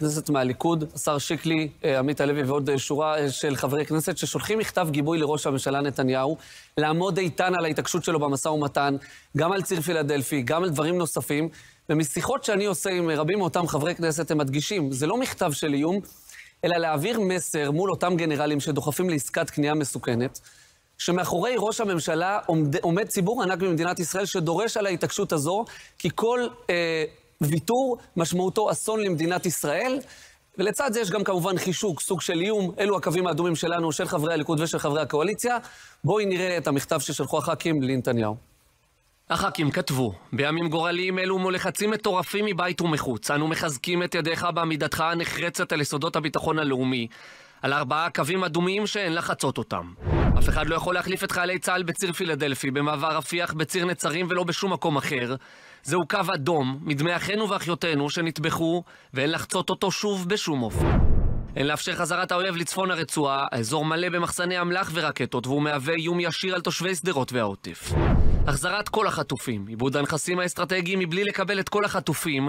כנסת מהליכוד, השר שיקלי, אה, עמית הלוי ועוד אה, שורה אה, של חברי כנסת ששולחים מכתב גיבוי לראש הממשלה נתניהו לעמוד איתן על ההתעקשות שלו במשא ומתן, גם על ציר פילדלפי, גם על דברים נוספים. ומשיחות שאני עושה עם רבים מאותם חברי כנסת, הם מדגישים, זה לא מכתב של איום, אלא להעביר מסר מול אותם גנרלים שדוחפים לעסקת קנייה מסוכנת, שמאחורי ראש הממשלה עומד, עומד ציבור ענק במדינת ישראל שדורש על ההתעקשות הזו, כי כל אה, ויתור משמעותו אסון למדינת ישראל. ולצד זה יש גם כמובן חישוק, סוג של איום. אלו הקווים האדומים שלנו, של חברי הליכוד ושל חברי הקואליציה. בואי נראה את המכתב ששלחו הח"כים לנתניהו. הח"כים כתבו: בימים גורליים אלו ולחצים מטורפים מבית ומחוץ, אנו מחזקים את ידיך בעמידתך הנחרצת על יסודות הביטחון הלאומי, על ארבעה קווים אדומים שאין לחצות אותם. אף אחד לא יכול להחליף את חיילי צה"ל בציר פילדלפי, במעבר רפיח, בציר נצרים ולא בשום מקום אחר. זהו קו אדום מדמי אחינו ואחיותינו שנטבחו, ואין לחצות אותו שוב בשום אופן. אין לאפשר חזרת האויב לצפון הרצועה, האזור מלא במחסני אמל"ח ורקטות, והוא מהווה איום ישיר על תושבי שדרות והעוטף. החזרת כל החטופים, עיבוד הנכסים האסטרטגיים מבלי לקבל את כל החטופים,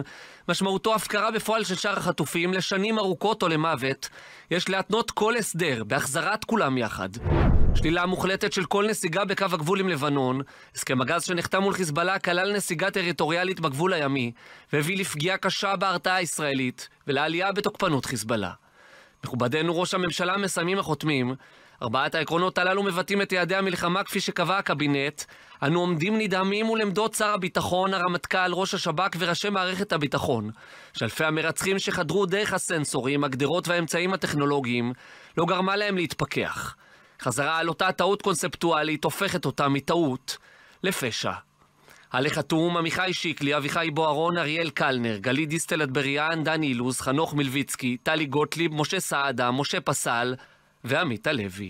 משמעותו הפקרה בפועל של שאר החטופים לשנים ארוכות או למוות, יש להתנות כל הסדר בהחזרת כולם יחד. שלילה מוחלטת של כל נסיגה בקו הגבול עם לבנון, הסכם הגז שנחתם מול חיזבאללה כלל נסיגה טריטוריאלית בגבול הימי, והביא לפגיעה קשה בהרתעה הישראלית ולעלייה בתוקפנות חיזבאללה. מכובדנו ראש הממשלה מסיימים החותמים. ארבעת העקרונות הללו מבטאים את יעדי המלחמה כפי שקבע הקבינט. אנו עומדים נדהמים מול עמדות שר הביטחון, הרמטכ"ל, ראש השב"כ וראשי מערכת הביטחון. שאלפי המרצחים שחדרו דרך הסנסורים, הגדרות והאמצעים הטכנולוגיים, לא גרמה להם להתפכח. חזרה על אותה טעות קונספטואלית הופכת אותה מטעות לפשע. עליך תאום עמיחי שיקלי, אביחי בוארון, אריאל קלנר, גלית דיסטל אטבריאן, דן אילוז, חנוך מלביצקי, טלי גוטליב, משה סעדה, משה פסל ועמית הלוי.